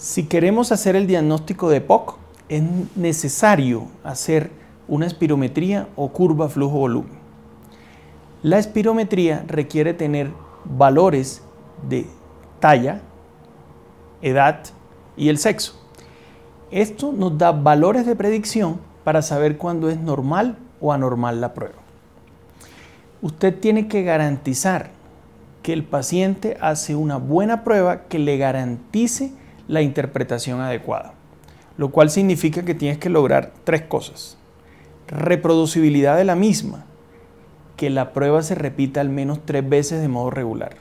Si queremos hacer el diagnóstico de POC, es necesario hacer una espirometría o curva flujo-volumen. La espirometría requiere tener valores de talla, edad y el sexo. Esto nos da valores de predicción para saber cuándo es normal o anormal la prueba. Usted tiene que garantizar que el paciente hace una buena prueba que le garantice la interpretación adecuada, lo cual significa que tienes que lograr tres cosas. Reproducibilidad de la misma, que la prueba se repita al menos tres veces de modo regular,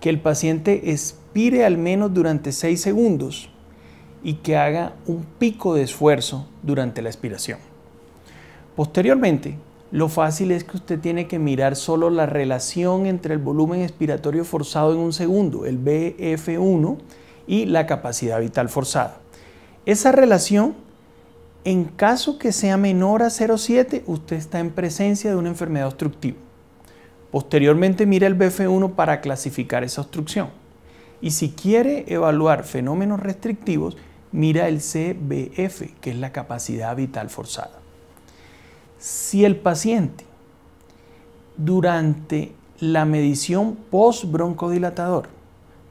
que el paciente expire al menos durante seis segundos y que haga un pico de esfuerzo durante la expiración. Posteriormente, lo fácil es que usted tiene que mirar solo la relación entre el volumen expiratorio forzado en un segundo, el BF1, y la capacidad vital forzada. Esa relación, en caso que sea menor a 0,7, usted está en presencia de una enfermedad obstructiva. Posteriormente mira el BF1 para clasificar esa obstrucción. Y si quiere evaluar fenómenos restrictivos, mira el CBF, que es la capacidad vital forzada. Si el paciente durante la medición post broncodilatador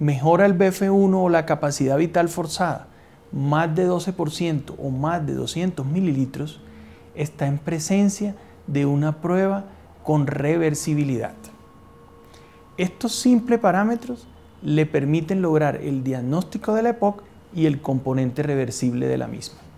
mejora el BF1 o la capacidad vital forzada más de 12% o más de 200 mililitros, está en presencia de una prueba con reversibilidad. Estos simples parámetros le permiten lograr el diagnóstico de la EPOC y el componente reversible de la misma.